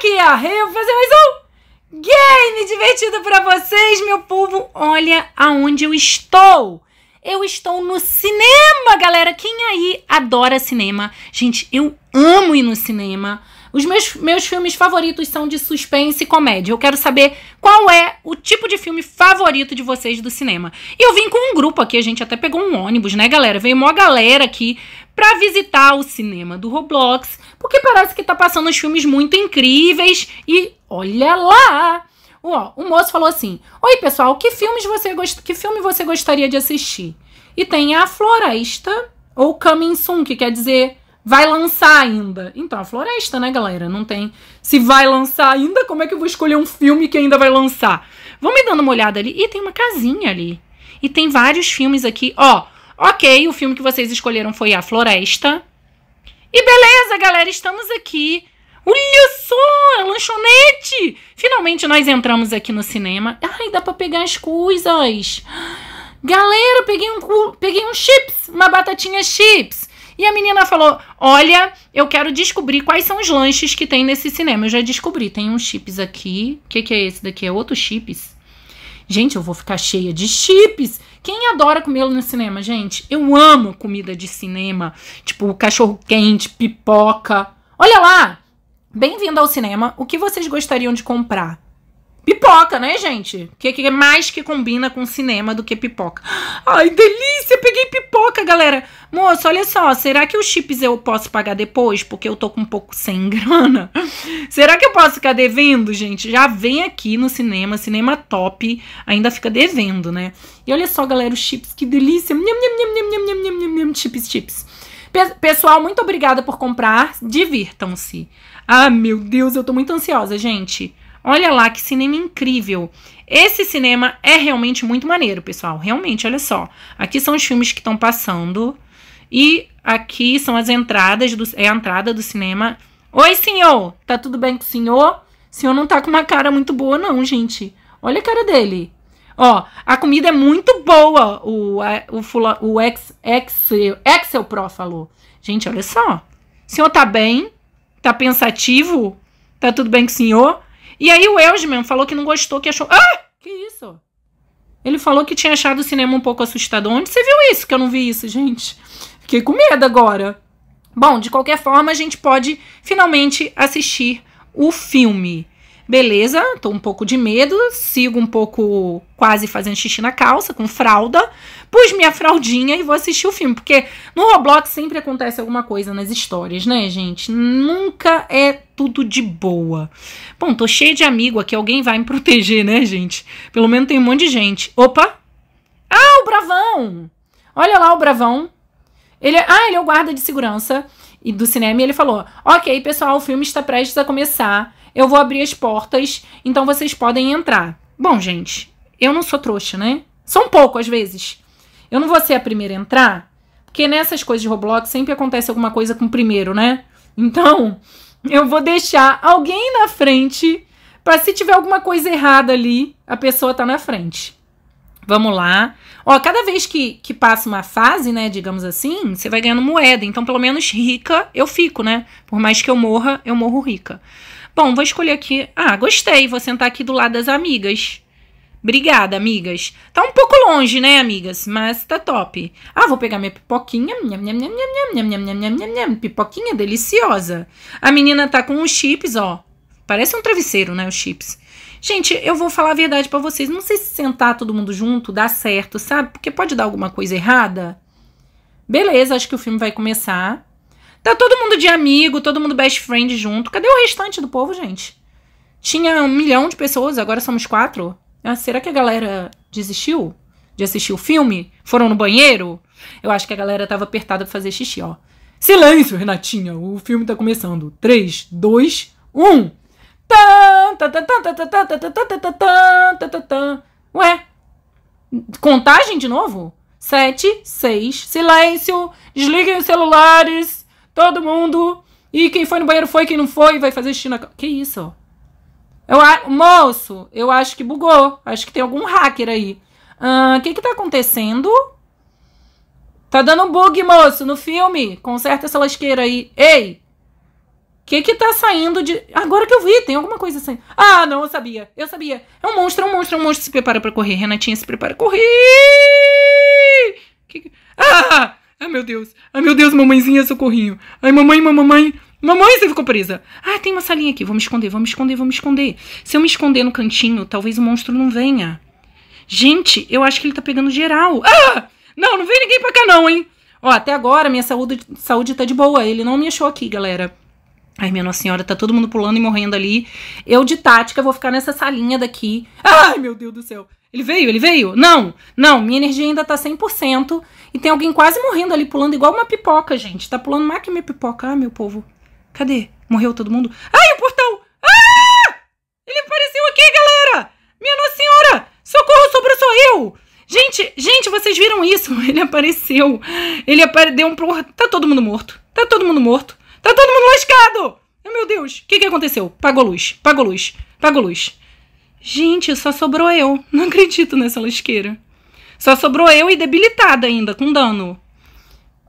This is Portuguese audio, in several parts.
aqui, ó, eu vou fazer mais um game divertido para vocês, meu povo. Olha aonde eu estou. Eu estou no cinema, galera. Quem aí adora cinema? Gente, eu amo ir no cinema. Os meus, meus filmes favoritos são de suspense e comédia. Eu quero saber qual é o tipo de filme favorito de vocês do cinema. E eu vim com um grupo aqui, a gente até pegou um ônibus, né, galera? Veio uma galera aqui para visitar o cinema do Roblox, porque parece que tá passando uns filmes muito incríveis e olha lá! Ó, o moço falou assim: "Oi, pessoal, que filmes você gost... que filme você gostaria de assistir?" E tem a Floresta ou Coming Soon, que quer dizer vai lançar ainda. Então, a Floresta, né, galera? Não tem. Se vai lançar ainda, como é que eu vou escolher um filme que ainda vai lançar? Vamos me dando uma olhada ali. E tem uma casinha ali. E tem vários filmes aqui, ó. Ok, o filme que vocês escolheram foi A Floresta. E beleza, galera, estamos aqui. Olha só, a é lanchonete! Finalmente nós entramos aqui no cinema. Ai, dá pra pegar as coisas. Galera, peguei um, peguei um chips, uma batatinha chips. E a menina falou: Olha, eu quero descobrir quais são os lanches que tem nesse cinema. Eu já descobri. Tem uns chips aqui. O que, que é esse daqui? É outro chips? Gente, eu vou ficar cheia de chips. Quem adora comê-lo no cinema, gente? Eu amo comida de cinema, tipo cachorro quente, pipoca. Olha lá. Bem-vindo ao cinema. O que vocês gostariam de comprar? Pipoca, né, gente? O que, que é mais que combina com cinema do que pipoca? Ai, delícia! Peguei pipoca, galera! Moço, olha só, será que os chips eu posso pagar depois? Porque eu tô com um pouco sem grana. Será que eu posso ficar devendo, gente? Já vem aqui no cinema, cinema top, ainda fica devendo, né? E olha só, galera, os chips, que delícia! Nham, nham, nham, nham chips, chips. pessoal, muito obrigada por comprar. Divirtam-se. Ah, meu Deus, eu tô muito ansiosa, gente. Olha lá que cinema incrível. Esse cinema é realmente muito maneiro, pessoal. Realmente, olha só. Aqui são os filmes que estão passando. E aqui são as entradas, do, é a entrada do cinema. Oi, senhor! Tá tudo bem com o senhor? O senhor não tá com uma cara muito boa, não, gente. Olha a cara dele. Ó, a comida é muito boa, o, o, fula, o ex, ex, Excel Pro falou. Gente, olha só. O senhor tá bem? Tá pensativo? Tá tudo bem com o senhor? E aí o Eusman falou que não gostou, que achou. Ah! Que isso? Ele falou que tinha achado o cinema um pouco assustador. Onde você viu isso? Que eu não vi isso, gente. Fiquei com medo agora. Bom, de qualquer forma, a gente pode finalmente assistir o filme. Beleza, tô um pouco de medo, sigo um pouco quase fazendo xixi na calça, com fralda, pus minha fraldinha e vou assistir o filme. Porque no Roblox sempre acontece alguma coisa nas histórias, né, gente? Nunca é tudo de boa. Bom, tô cheia de amigo aqui, alguém vai me proteger, né, gente? Pelo menos tem um monte de gente. Opa! Ah, o Bravão! Olha lá o Bravão. Ele, é, ah, ele é o guarda de segurança e do cinema e ele falou: Ok, pessoal, o filme está prestes a começar. Eu vou abrir as portas, então vocês podem entrar. Bom, gente, eu não sou trouxa, né? Sou um pouco às vezes. Eu não vou ser a primeira a entrar, porque nessas coisas de Roblox sempre acontece alguma coisa com o primeiro, né? Então, eu vou deixar alguém na frente para se tiver alguma coisa errada ali, a pessoa tá na frente. Vamos lá. Ó, cada vez que, que passa uma fase, né, digamos assim, você vai ganhando moeda. Então, pelo menos rica eu fico, né? Por mais que eu morra, eu morro rica. Bom, vou escolher aqui. Ah, gostei. Vou sentar aqui do lado das amigas. Obrigada, amigas. Tá um pouco longe, né, amigas? Mas tá top. Ah, vou pegar minha pipoquinha. Pipoquinha deliciosa. A menina tá com os chips, ó. Parece um travesseiro, né, os chips. Gente, eu vou falar a verdade para vocês. Não sei se sentar todo mundo junto dá certo, sabe? Porque pode dar alguma coisa errada. Beleza, acho que o filme vai começar. Tá todo mundo de amigo, todo mundo best friend junto. Cadê o restante do povo, gente? Tinha um milhão de pessoas, agora somos quatro. Ah, será que a galera desistiu de assistir o filme? Foram no banheiro? Eu acho que a galera tava apertada pra fazer xixi, ó. Silêncio, Renatinha! O filme tá começando. 3, 2, 1. Ué? Contagem de novo? 7, 6, silêncio, desliguem os celulares, todo mundo. E quem foi no banheiro foi, quem não foi, vai fazer xixi na. Que isso, ó. Eu, moço, eu acho que bugou. Acho que tem algum hacker aí. O que que tá acontecendo? Tá dando bug, moço, no filme. Conserta essa lasqueira aí. Ei! O que que tá saindo de... Agora que eu vi, tem alguma coisa saindo. Ah, não, eu sabia. Eu sabia. É um monstro, é um monstro, é um monstro. Se prepara para correr. Renatinha, se prepara. Correr! Que que... Ah! Ai, meu Deus. Ai, meu Deus, mamãezinha, socorrinho. Ai, mamãe, mamãe. Mamãe, você ficou presa. Ah, tem uma salinha aqui. Vou me esconder, vou me esconder, vou me esconder. Se eu me esconder no cantinho, talvez o monstro não venha. Gente, eu acho que ele tá pegando geral. Ah! Não, não vem ninguém pra cá, não, hein? Ó, até agora minha saúde, saúde tá de boa. Ele não me achou aqui, galera. Ai, minha Nossa Senhora, tá todo mundo pulando e morrendo ali. Eu, de tática, vou ficar nessa salinha daqui. Ai, meu Deus do céu. Ele veio, ele veio? Não, não, minha energia ainda tá 100% e tem alguém quase morrendo ali, pulando igual uma pipoca, gente. Tá pulando mais que minha pipoca, ah, meu povo. Cadê? Morreu todo mundo? Ai, o portão! Ah! Ele apareceu aqui, galera! Minha Nossa Senhora! Socorro, sobrou eu! Gente, gente, vocês viram isso? Ele apareceu. Ele apareceu um pro... Tá todo mundo morto. Tá todo mundo morto. Tá todo mundo lascado! meu Deus, o que, que aconteceu? Pagou luz, pagou luz, pagou luz. Gente, só sobrou eu. Não acredito nessa lasqueira. Só sobrou eu e debilitada ainda, com dano.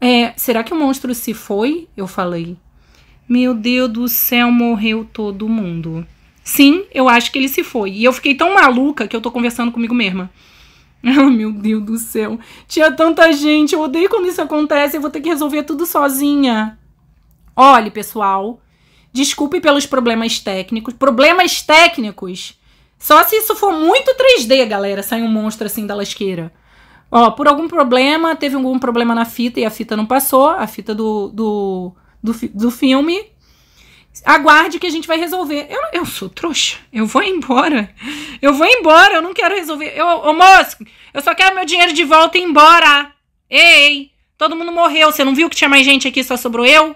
É, será que o monstro se foi? Eu falei. Meu Deus do céu, morreu todo mundo. Sim, eu acho que ele se foi. E eu fiquei tão maluca que eu tô conversando comigo mesma. Oh, meu Deus do céu. Tinha tanta gente. Eu odeio quando isso acontece. Eu vou ter que resolver tudo sozinha. Olhe, pessoal. Desculpe pelos problemas técnicos. Problemas técnicos. Só se isso for muito 3D, galera. Sai um monstro assim da lasqueira. Ó, por algum problema, teve algum problema na fita e a fita não passou. A fita do, do do, do filme. Aguarde que a gente vai resolver. Eu, eu sou trouxa. Eu vou embora. Eu vou embora. Eu não quero resolver. Eu, ô moço, eu só quero meu dinheiro de volta e ir embora. Ei, todo mundo morreu. Você não viu que tinha mais gente aqui, só sobrou eu? O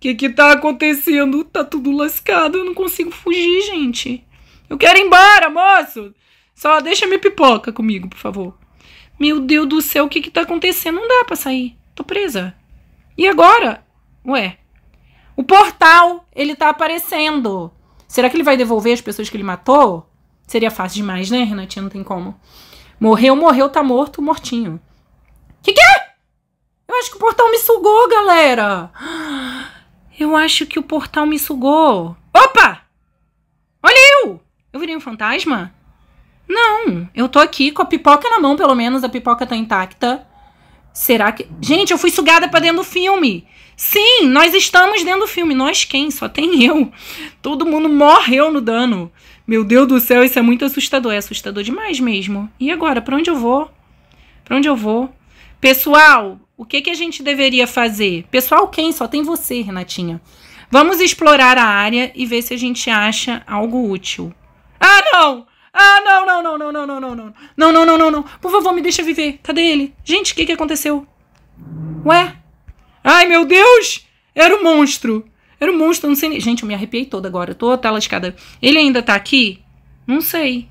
que, que tá acontecendo? Tá tudo lascado. Eu não consigo fugir, gente. Eu quero ir embora, moço. Só deixa minha pipoca comigo, por favor. Meu Deus do céu, o que que tá acontecendo? Não dá pra sair. Tô presa. E agora? Ué, o portal, ele tá aparecendo. Será que ele vai devolver as pessoas que ele matou? Seria fácil demais, né, Renatinha? Não tem como. Morreu, morreu, tá morto, mortinho. Que que é? Eu acho que o portal me sugou, galera. Eu acho que o portal me sugou. Opa! Olha eu! Eu virei um fantasma? Não, eu tô aqui com a pipoca na mão, pelo menos. A pipoca tá intacta. Será que. Gente, eu fui sugada pra dentro do filme. Sim, nós estamos dentro do filme. Nós quem? Só tem eu. Todo mundo morreu no dano. Meu Deus do céu, isso é muito assustador. É assustador demais mesmo. E agora, para onde eu vou? Para onde eu vou? Pessoal, o que, que a gente deveria fazer? Pessoal, quem? Só tem você, Renatinha. Vamos explorar a área e ver se a gente acha algo útil. Ah, não! Ah, não, não, não, não, não, não, não, não. Não, não, não, não, não. Por favor, me deixa viver. Cadê ele? Gente, o que, que aconteceu? Ué? Ai, meu Deus! Era um monstro! Era um monstro, não sei. Gente, eu me arrepiei toda agora. tô até lascada. Ele ainda tá aqui? Não sei.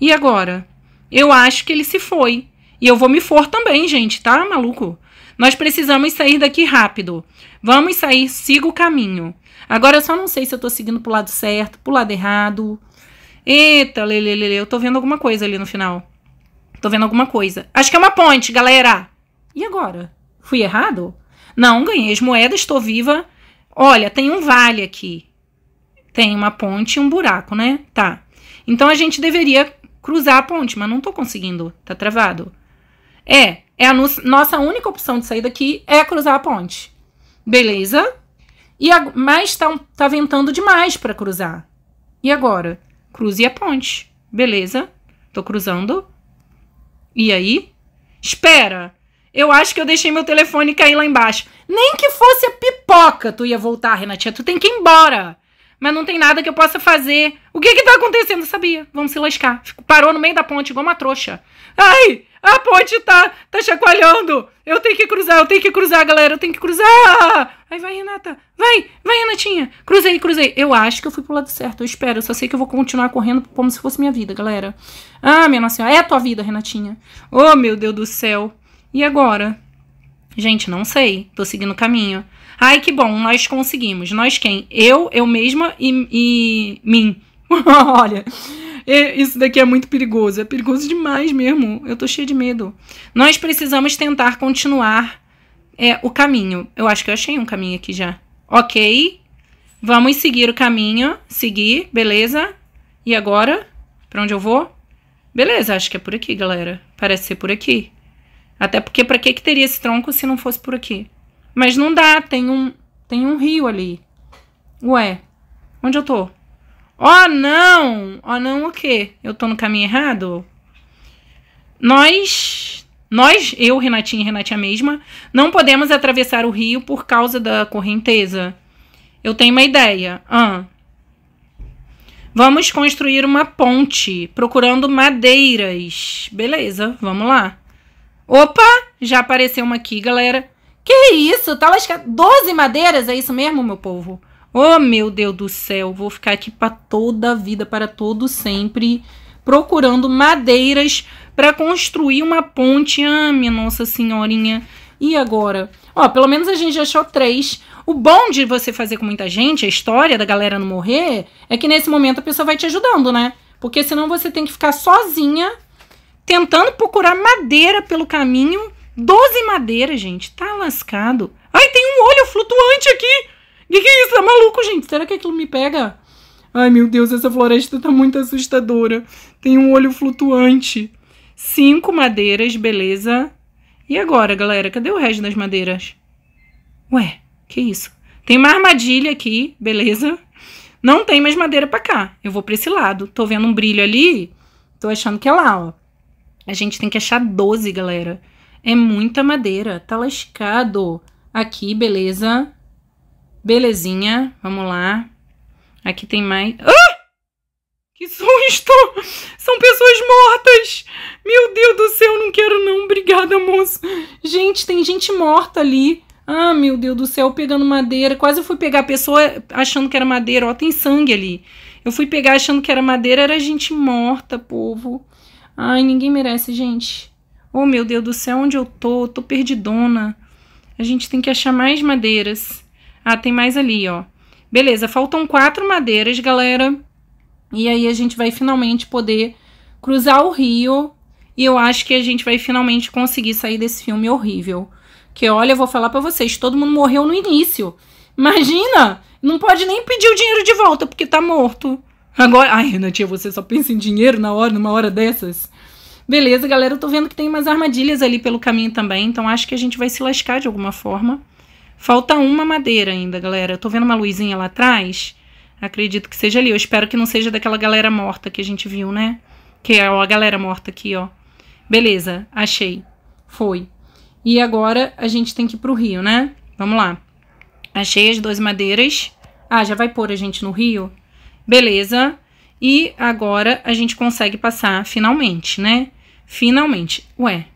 E agora? Eu acho que ele se foi. E eu vou me for também, gente, tá, maluco? Nós precisamos sair daqui rápido. Vamos sair, siga o caminho. Agora eu só não sei se eu tô seguindo pro lado certo, pro lado errado. Eita, lelelele, eu tô vendo alguma coisa ali no final. Tô vendo alguma coisa. Acho que é uma ponte, galera. E agora? Fui errado? Não, ganhei as moedas, estou viva. Olha, tem um vale aqui. Tem uma ponte e um buraco, né? Tá. Então a gente deveria cruzar a ponte, mas não estou conseguindo. Tá travado. É, é a nossa única opção de sair daqui é cruzar a ponte. Beleza? E a, mas tá, tá ventando demais para cruzar. E agora? Cruze a ponte. Beleza? Tô cruzando. E aí? Espera! Eu acho que eu deixei meu telefone cair lá embaixo. Nem que fosse a pipoca, tu ia voltar, Renatinha. Tu tem que ir embora. Mas não tem nada que eu possa fazer. O que que tá acontecendo? Eu sabia. Vamos se lascar. Fico, parou no meio da ponte, igual uma trouxa. Ai, a ponte tá, tá chacoalhando. Eu tenho que cruzar, eu tenho que cruzar, galera. Eu tenho que cruzar. Aí vai, Renata. Vai, vai, Renatinha. Cruzei, cruzei. Eu acho que eu fui pro lado certo. Eu espero. Eu só sei que eu vou continuar correndo como se fosse minha vida, galera. Ah, minha nossa senhora. É a tua vida, Renatinha. Oh, meu Deus do céu. E agora? Gente, não sei. Tô seguindo o caminho. Ai, que bom, nós conseguimos. Nós quem? Eu, eu mesma e, e mim. Olha, isso daqui é muito perigoso. É perigoso demais mesmo. Eu tô cheia de medo. Nós precisamos tentar continuar é, o caminho. Eu acho que eu achei um caminho aqui já. Ok. Vamos seguir o caminho. Seguir, beleza. E agora? Pra onde eu vou? Beleza, acho que é por aqui, galera. Parece ser por aqui. Até porque para que que teria esse tronco se não fosse por aqui? Mas não dá, tem um tem um rio ali. Ué, onde eu tô? Oh, não! Oh, não o quê? Eu tô no caminho errado? Nós, nós, eu, Renatinha e Renatinha mesma, não podemos atravessar o rio por causa da correnteza. Eu tenho uma ideia. Ah, vamos construir uma ponte procurando madeiras. Beleza, vamos lá. Opa, já apareceu uma aqui, galera. Que isso? Tá lascado. doze madeiras? É isso mesmo, meu povo? Oh, meu Deus do céu. Vou ficar aqui para toda a vida, para todo sempre, procurando madeiras para construir uma ponte. Ah, minha Nossa Senhorinha. E agora? Ó, pelo menos a gente já achou três. O bom de você fazer com muita gente, a história da galera não morrer, é que nesse momento a pessoa vai te ajudando, né? Porque senão você tem que ficar sozinha tentando procurar madeira pelo caminho. Doze madeiras, gente. Tá lascado. Ai, tem um olho flutuante aqui. O que, que é isso? Tá maluco, gente? Será que aquilo me pega? Ai, meu Deus, essa floresta tá muito assustadora. Tem um olho flutuante. Cinco madeiras, beleza. E agora, galera? Cadê o resto das madeiras? Ué, que isso? Tem uma armadilha aqui, beleza? Não tem mais madeira para cá. Eu vou para esse lado. Tô vendo um brilho ali. Tô achando que é lá, ó. A gente tem que achar 12, galera. É muita madeira. Tá lascado. Aqui, beleza. Belezinha. Vamos lá. Aqui tem mais... Ah! Que susto! São pessoas mortas! Meu Deus do céu, não quero não. Obrigada, moço. Gente, tem gente morta ali. Ah, meu Deus do céu, pegando madeira. Quase eu fui pegar a pessoa achando que era madeira. Ó, tem sangue ali. Eu fui pegar achando que era madeira, era gente morta, povo. Ai, ninguém merece, gente. Oh, meu Deus do céu, onde eu tô? Tô perdidona. A gente tem que achar mais madeiras. Ah, tem mais ali, ó. Beleza, faltam quatro madeiras, galera. E aí a gente vai finalmente poder cruzar o rio. E eu acho que a gente vai finalmente conseguir sair desse filme horrível. Que olha, eu vou falar para vocês, todo mundo morreu no início. Imagina! Não pode nem pedir o dinheiro de volta porque tá morto. Agora, ai, Renatinha, você só pensa em dinheiro na hora, numa hora dessas? Beleza, galera, eu tô vendo que tem umas armadilhas ali pelo caminho também, então acho que a gente vai se lascar de alguma forma. Falta uma madeira ainda, galera. Eu tô vendo uma luzinha lá atrás. Acredito que seja ali. Eu espero que não seja daquela galera morta que a gente viu, né? Que é a galera morta aqui, ó. Beleza, achei. Foi. E agora a gente tem que ir pro rio, né? Vamos lá. Achei as duas madeiras. Ah, já vai pôr a gente no rio? Beleza. E agora a gente consegue passar finalmente, né? Finalmente. Ué.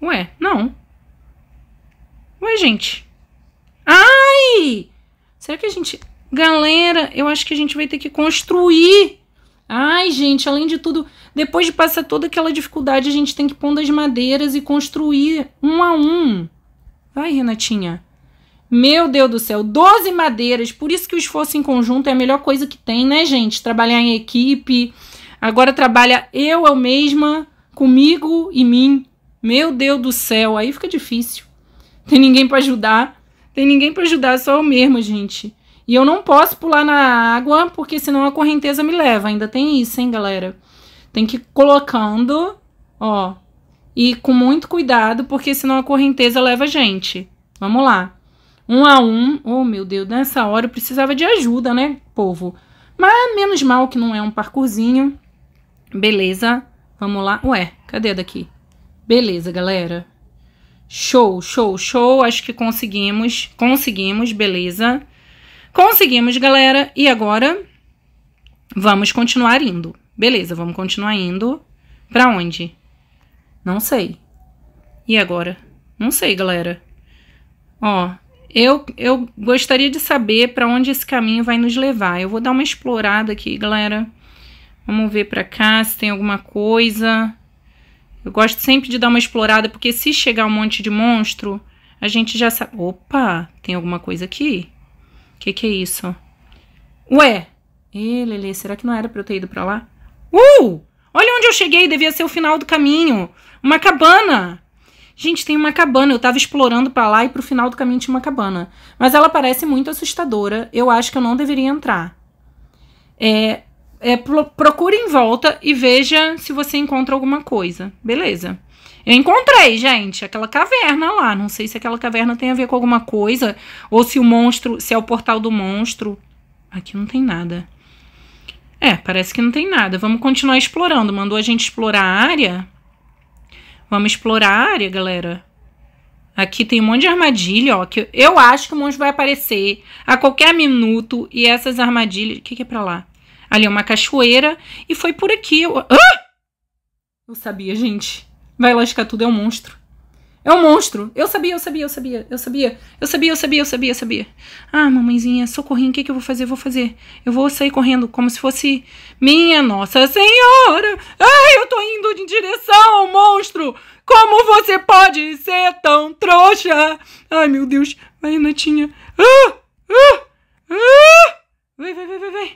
Ué, não. Ué, gente. Ai! Será que a gente. Galera, eu acho que a gente vai ter que construir. Ai, gente, além de tudo, depois de passar toda aquela dificuldade, a gente tem que pôr as madeiras e construir um a um. Vai, Renatinha. Meu Deus do céu, 12 madeiras. Por isso que o esforço em conjunto é a melhor coisa que tem, né, gente? Trabalhar em equipe. Agora trabalha eu, eu mesma, comigo e mim. Meu Deus do céu, aí fica difícil. Tem ninguém para ajudar. Tem ninguém para ajudar, só eu mesma, gente. E eu não posso pular na água, porque senão a correnteza me leva. Ainda tem isso, hein, galera? Tem que ir colocando, ó. E com muito cuidado, porque senão a correnteza leva a gente. Vamos lá. Um a um, oh meu Deus, nessa hora eu precisava de ajuda, né, povo? Mas menos mal que não é um parkourzinho. Beleza, vamos lá. Ué, cadê daqui? Beleza, galera. Show, show, show. Acho que conseguimos. Conseguimos, beleza. Conseguimos, galera. E agora vamos continuar indo. Beleza, vamos continuar indo. Pra onde? Não sei. E agora? Não sei, galera. Ó, eu, eu gostaria de saber para onde esse caminho vai nos levar. Eu vou dar uma explorada aqui, galera. Vamos ver para cá se tem alguma coisa. Eu gosto sempre de dar uma explorada, porque se chegar um monte de monstro, a gente já sabe... Opa, tem alguma coisa aqui? O que, que é isso? Ué! Ê, Lelê, será que não era para eu ter ido para lá? Uh! Olha onde eu cheguei, devia ser o final do caminho. Uma cabana! Gente, tem uma cabana. Eu tava explorando para lá e pro final do caminho tinha uma cabana. Mas ela parece muito assustadora. Eu acho que eu não deveria entrar. É, é, procure em volta e veja se você encontra alguma coisa. Beleza. Eu encontrei, gente, aquela caverna lá. Não sei se aquela caverna tem a ver com alguma coisa. Ou se o monstro. Se é o portal do monstro. Aqui não tem nada. É, parece que não tem nada. Vamos continuar explorando. Mandou a gente explorar a área. Vamos explorar a área, galera. Aqui tem um monte de armadilha, ó. Que eu acho que o monstro vai aparecer a qualquer minuto. E essas armadilhas. O que, que é pra lá? Ali é uma cachoeira. E foi por aqui. Eu... Ah! Eu sabia, gente. Vai lascar tudo, é um monstro. É um monstro. Eu sabia, eu sabia, eu sabia, eu sabia. Eu sabia, eu sabia, eu sabia, eu sabia. Ah, mamãezinha, socorrinho, o que, que eu vou fazer? Eu vou fazer. Eu vou sair correndo como se fosse minha Nossa Senhora. Ai, eu tô indo em direção ao monstro. Como você pode ser tão trouxa? Ai, meu Deus. Vai, Renatinha. Ah, ah, ah. Vai, vai, vai, vai, vai.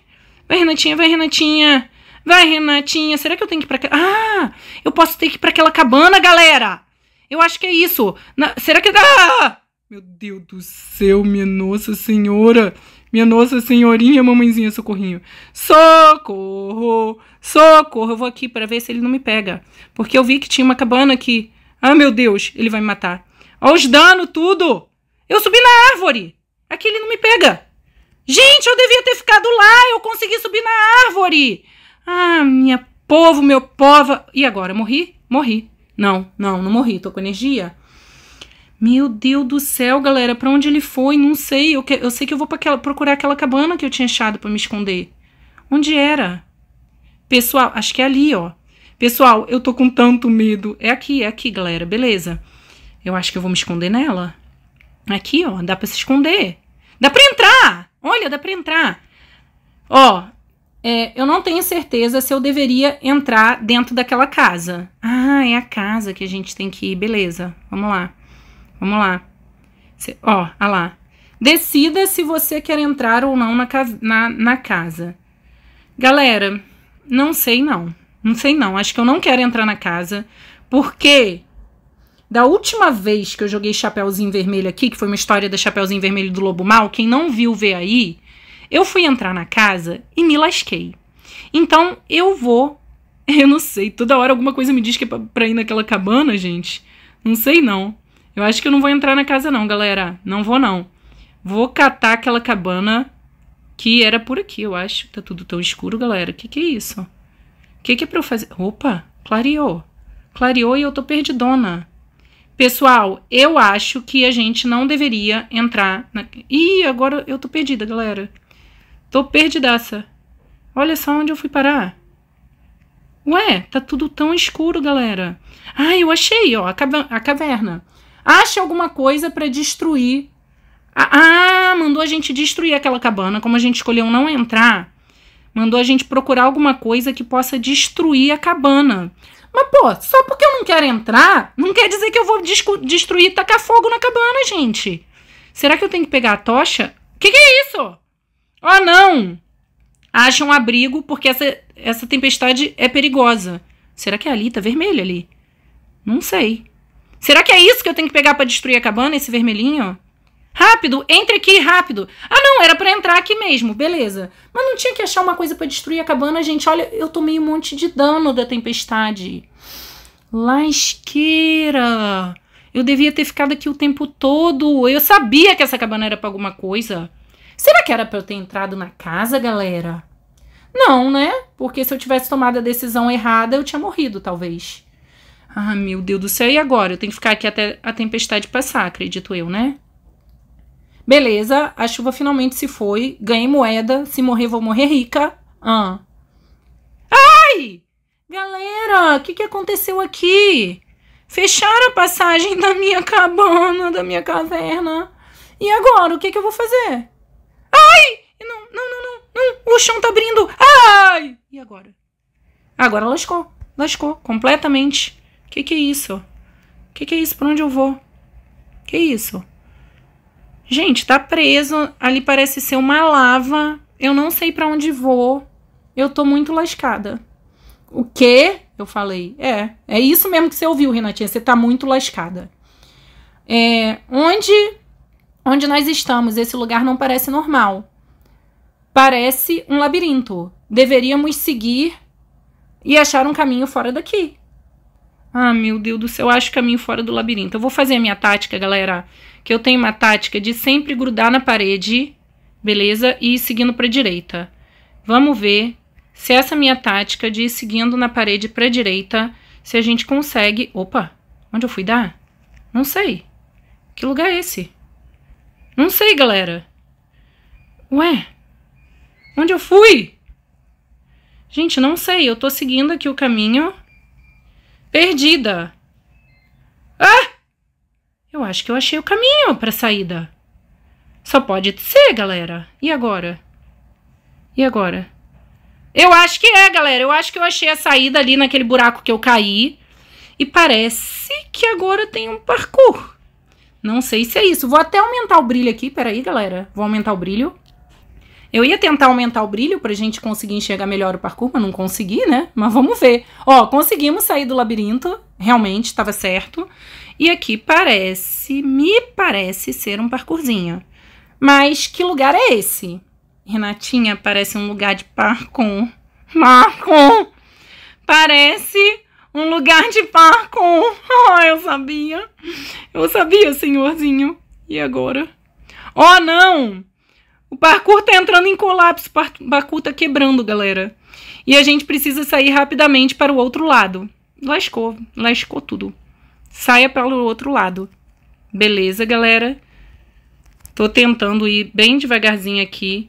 Vai, Renatinha, vai, Renatinha. Vai, Renatinha. Será que eu tenho que ir pra... Ah, eu posso ter que ir pra aquela cabana, galera. Eu acho que é isso. Na... Será que dá? da. Meu Deus do céu, minha Nossa Senhora. Minha Nossa Senhorinha, mamãezinha, socorrinho. Socorro! Socorro! Eu vou aqui para ver se ele não me pega. Porque eu vi que tinha uma cabana aqui. Ah, meu Deus, ele vai me matar. Olha os danos, tudo! Eu subi na árvore! Aqui ele não me pega. Gente, eu devia ter ficado lá! Eu consegui subir na árvore! Ah, minha povo, meu povo! E agora? Morri? Morri. Não, não, não morri, tô com energia. Meu Deus do céu, galera, para onde ele foi? Não sei. Eu, que, eu sei que eu vou aquela, procurar aquela cabana que eu tinha achado para me esconder. Onde era? Pessoal, acho que é ali, ó. Pessoal, eu tô com tanto medo. É aqui, é aqui, galera. Beleza. Eu acho que eu vou me esconder nela. Aqui, ó. Dá para se esconder. Dá para entrar! Olha, dá para entrar. Ó, é, eu não tenho certeza se eu deveria entrar dentro daquela casa. Ah, é a casa que a gente tem que ir. Beleza, vamos lá. Vamos lá. Cê, ó, olha ah lá. Decida se você quer entrar ou não na, casa, na, na casa. Galera, não sei não. Não sei não. Acho que eu não quero entrar na casa. Porque da última vez que eu joguei Chapeuzinho Vermelho aqui, que foi uma história da Chapeuzinho Vermelho do Lobo Mal, quem não viu vê aí, eu fui entrar na casa e me lasquei. Então eu vou Eu não sei. Toda hora alguma coisa me diz que é pra, ir naquela cabana, gente. Não sei, não. Eu acho que eu não vou entrar na casa, não, galera. Não vou, não. Vou catar aquela cabana que era por aqui, eu acho. Tá tudo tão escuro, galera. Que que é isso? Que que é pra eu fazer? Opa, clareou. Clareou e eu tô perdidona. Pessoal, eu acho que a gente não deveria entrar na... Ih, agora eu tô perdida, galera. Tô perdidaça. Olha só onde eu fui parar. Ué, tá tudo tão escuro, galera. Ah, eu achei, ó, a, a caverna. Ache alguma coisa para destruir. Ah, ah, mandou a gente destruir aquela cabana. Como a gente escolheu não entrar, mandou a gente procurar alguma coisa que possa destruir a cabana. Mas, pô, só porque eu não quero entrar, não quer dizer que eu vou destruir e tacar fogo na cabana, gente. Será que eu tenho que pegar a tocha? O que, que é isso? Oh, não! acham abrigo porque essa, essa tempestade é perigosa. Será que é ali? Tá vermelho ali. Não sei. Será que é isso que eu tenho que pegar para destruir a cabana, esse vermelhinho? Rápido, entre aqui, rápido. Ah, não, era para entrar aqui mesmo, beleza. Mas não tinha que achar uma coisa para destruir a cabana, gente. Olha, eu tomei um monte de dano da tempestade. Lasqueira. Eu devia ter ficado aqui o tempo todo. Eu sabia que essa cabana era para alguma coisa. Será que era para eu ter entrado na casa, galera? Não, né? Porque se eu tivesse tomado a decisão errada, eu tinha morrido, talvez. Ah, meu Deus do céu, e agora? Eu tenho que ficar aqui até a tempestade passar, acredito eu, né? Beleza, a chuva finalmente se foi, ganhei moeda, se morrer vou morrer rica. Ah. Ai! Galera, o que, que aconteceu aqui? Fecharam a passagem da minha cabana, da minha caverna. E agora, o que, que eu vou fazer? Ai! Não, não, não, não, não, o chão tá abrindo. Ai! E agora? Agora lascou. Lascou completamente. Que que é isso? Que que é isso? Pra onde eu vou? Que é isso? Gente, tá preso. Ali parece ser uma lava. Eu não sei para onde vou. Eu tô muito lascada. O quê? Eu falei. É, é isso mesmo que você ouviu, Renatinha. Você tá muito lascada. É, onde Onde nós estamos, esse lugar não parece normal. Parece um labirinto. Deveríamos seguir e achar um caminho fora daqui. Ah, meu Deus do céu, acho caminho fora do labirinto. Eu vou fazer a minha tática, galera. Que eu tenho uma tática de sempre grudar na parede, beleza? E ir seguindo para direita. Vamos ver se essa minha tática de ir seguindo na parede para direita, se a gente consegue. Opa, onde eu fui dar? Não sei. Que lugar é esse? Não sei, galera. Ué? Onde eu fui? Gente, não sei. Eu tô seguindo aqui o caminho. Perdida. Ah! Eu acho que eu achei o caminho pra saída. Só pode ser, galera. E agora? E agora? Eu acho que é, galera. Eu acho que eu achei a saída ali naquele buraco que eu caí. E parece que agora tem um parkour. Não sei se é isso. Vou até aumentar o brilho aqui. Peraí, galera. Vou aumentar o brilho. Eu ia tentar aumentar o brilho pra gente conseguir enxergar melhor o parkour, mas não consegui, né? Mas vamos ver. Ó, conseguimos sair do labirinto. Realmente, estava certo. E aqui parece, me parece ser um parkourzinho. Mas que lugar é esse? Renatinha, parece um lugar de parkour. Marcon! Parece um lugar de parco. Oh, ah, eu sabia. Eu sabia, senhorzinho. E agora? Oh, não! O parkour tá entrando em colapso. O parkour tá quebrando, galera. E a gente precisa sair rapidamente para o outro lado. Lascou. Lascou tudo. Saia para o outro lado. Beleza, galera? Tô tentando ir bem devagarzinho aqui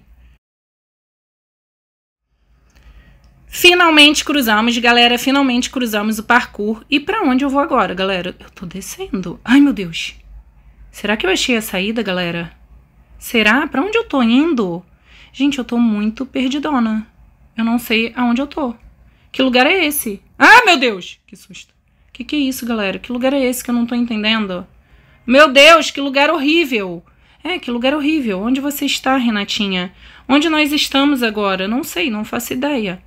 Finalmente cruzamos, galera. Finalmente cruzamos o parkour. E para onde eu vou agora, galera? Eu tô descendo. Ai, meu Deus. Será que eu achei a saída, galera? Será? Para onde eu tô indo? Gente, eu tô muito perdidona. Eu não sei aonde eu tô. Que lugar é esse? Ah, meu Deus! Que susto. Que que é isso, galera? Que lugar é esse que eu não tô entendendo? Meu Deus, que lugar horrível! É, que lugar horrível. Onde você está, Renatinha? Onde nós estamos agora? Não sei, não faço ideia.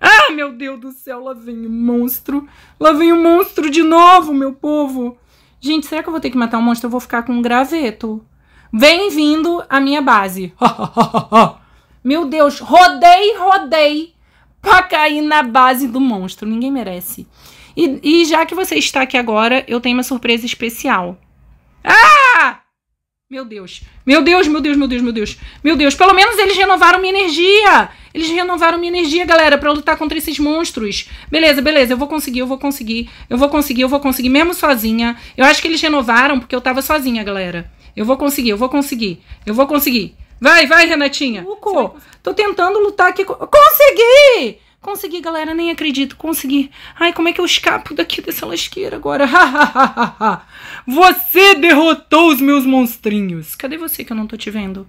Ah, meu Deus do céu, lá vem o monstro. Lá vem o monstro de novo, meu povo. Gente, será que eu vou ter que matar um monstro? Eu vou ficar com um graveto. bem vindo à minha base. meu Deus, rodei, rodei pra cair na base do monstro. Ninguém merece. E, e já que você está aqui agora, eu tenho uma surpresa especial. Ah! Meu Deus. Meu Deus, meu Deus, meu Deus, meu Deus. Meu Deus, pelo menos eles renovaram minha energia. Eles renovaram minha energia, galera, para lutar contra esses monstros. Beleza, beleza, eu vou conseguir, eu vou conseguir. Eu vou conseguir, eu vou conseguir mesmo sozinha. Eu acho que eles renovaram porque eu tava sozinha, galera. Eu vou conseguir, eu vou conseguir. Eu vou conseguir. Vai, vai, Renatinha. Uco, tô tentando lutar aqui. Consegui! Consegui, galera, nem acredito, consegui. Ai, como é que eu escapo daqui dessa lasqueira agora? você derrotou os meus monstrinhos. Cadê você que eu não tô te vendo?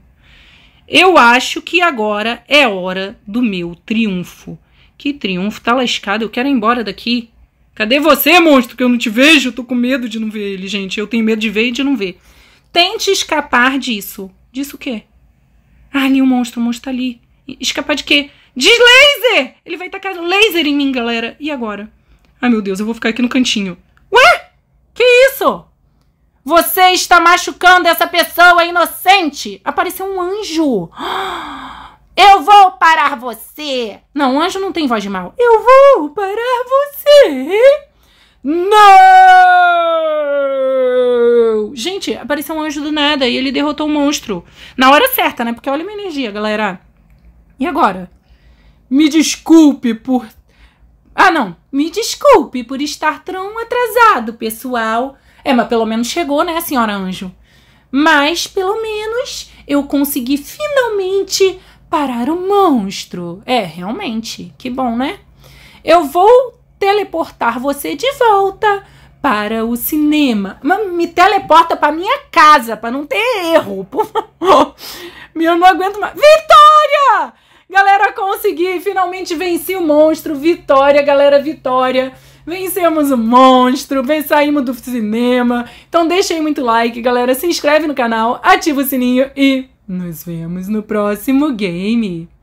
Eu acho que agora é hora do meu triunfo. Que triunfo, tá lascado, eu quero ir embora daqui. Cadê você, monstro, que eu não te vejo? Eu tô com medo de não ver ele, gente. Eu tenho medo de ver e de não ver. Tente escapar disso. Disso o quê? Ah, ali o monstro, o monstro tá ali. Escapar de quê? Diz laser! Ele vai tacar laser em mim, galera. E agora? Ai, meu Deus, eu vou ficar aqui no cantinho. Ué? Que isso? Você está machucando essa pessoa inocente! Apareceu um anjo! Eu vou parar você! Não, anjo não tem voz de mal. Eu vou parar você! Não! Gente, apareceu um anjo do nada e ele derrotou um monstro. Na hora certa, né? Porque olha minha energia, galera. E agora? Me desculpe por. Ah, não! Me desculpe por estar tão atrasado, pessoal. É, mas pelo menos chegou, né, senhora Anjo? Mas pelo menos eu consegui finalmente parar o monstro. É, realmente, que bom, né? Eu vou teleportar você de volta para o cinema. Me teleporta para minha casa, para não ter erro, por favor. Eu não aguento mais. Vitória! Galera, consegui! Finalmente venci o monstro! Vitória, galera, vitória! Vencemos o monstro, saímos do cinema. Então deixa aí muito like, galera. Se inscreve no canal, ativa o sininho e nos vemos no próximo game.